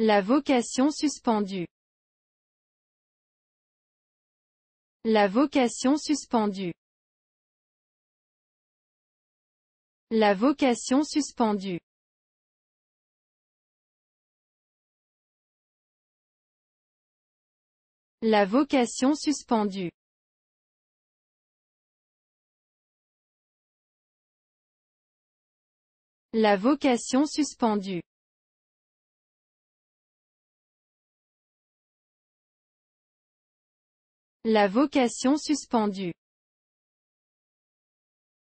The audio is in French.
La vocation suspendue. La vocation suspendue. La vocation suspendue. La vocation suspendue. La vocation suspendue. La vocation suspendue